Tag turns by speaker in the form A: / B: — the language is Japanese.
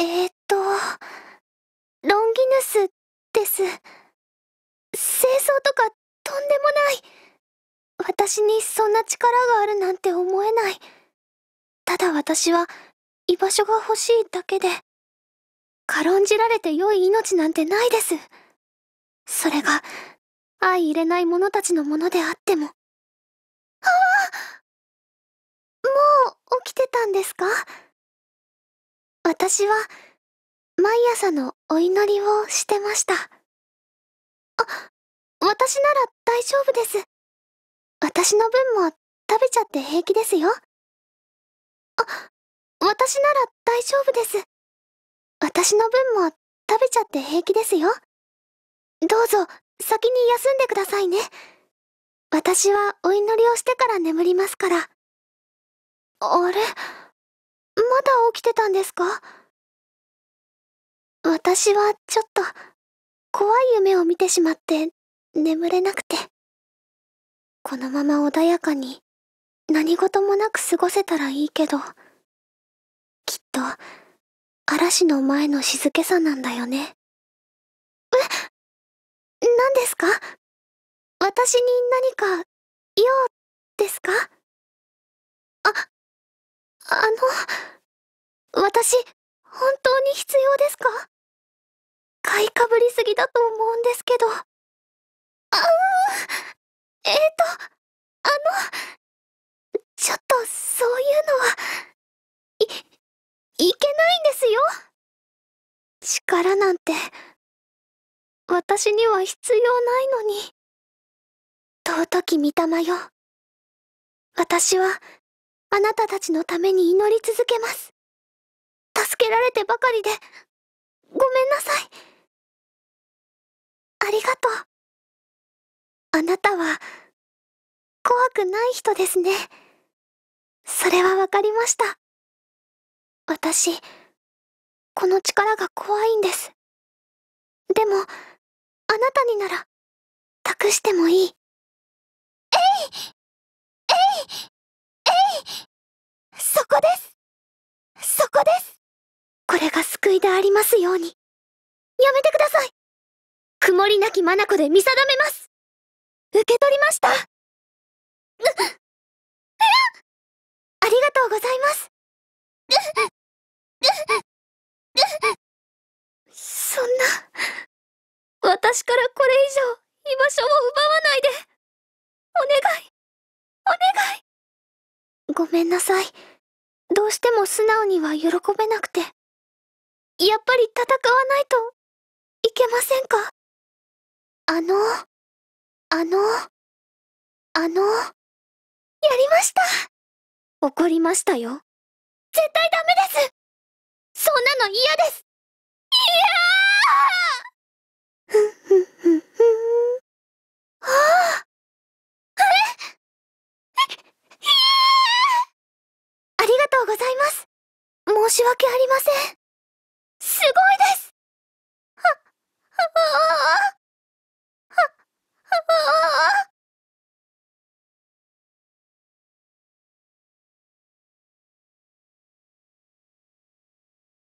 A: えー、っと、ロンギヌスです。清掃とかとんでもない。私にそんな力があるなんて思えない。ただ私は居場所が欲しいだけで、軽んじられて良い命なんてないです。それが、相入れない者たちのものであっても。ああもう起きてたんですか私は、毎朝のお祈りをしてました。あ、私なら大丈夫です。私の分も食べちゃって平気ですよ。あ、私なら大丈夫です。私の分も食べちゃって平気ですよ。どうぞ先に休んでくださいね。私はお祈りをしてから眠りますから。あれだ起きてたんですか私はちょっと怖い夢を見てしまって眠れなくてこのまま穏やかに何事もなく過ごせたらいいけどきっと嵐の前の静けさなんだよねえ何ですか私に何か用ですかああの。私、本当に必要ですか買いかぶりすぎだと思うんですけど。あん。えっ、ー、と、あの、ちょっとそういうのは、い、いけないんですよ。力なんて、私には必要ないのに。尊き御霊よ。私は、あなたたちのために祈り続けます。けられてばかりで、ごめんなさい。ありがとう。あなたは、怖くない人ですね。それはわかりました。私、この力が怖いんです。でも、あなたになら、託してもいい。えいえいえいそこですそこですれが救いでありますように。やめてください曇りなき眼で見定めます受け取りましたえありがとうございますそんな、私からこれ以上居場所を奪わないで。お願い、お願い。ごめんなさい。どうしても素直には喜べなくて。やっぱり戦わないといけませんかあの、あの、あの、やりました怒りましたよ。絶対ダメですそんなの嫌ですいやーはあ、ありがとうございます。申し訳ありません。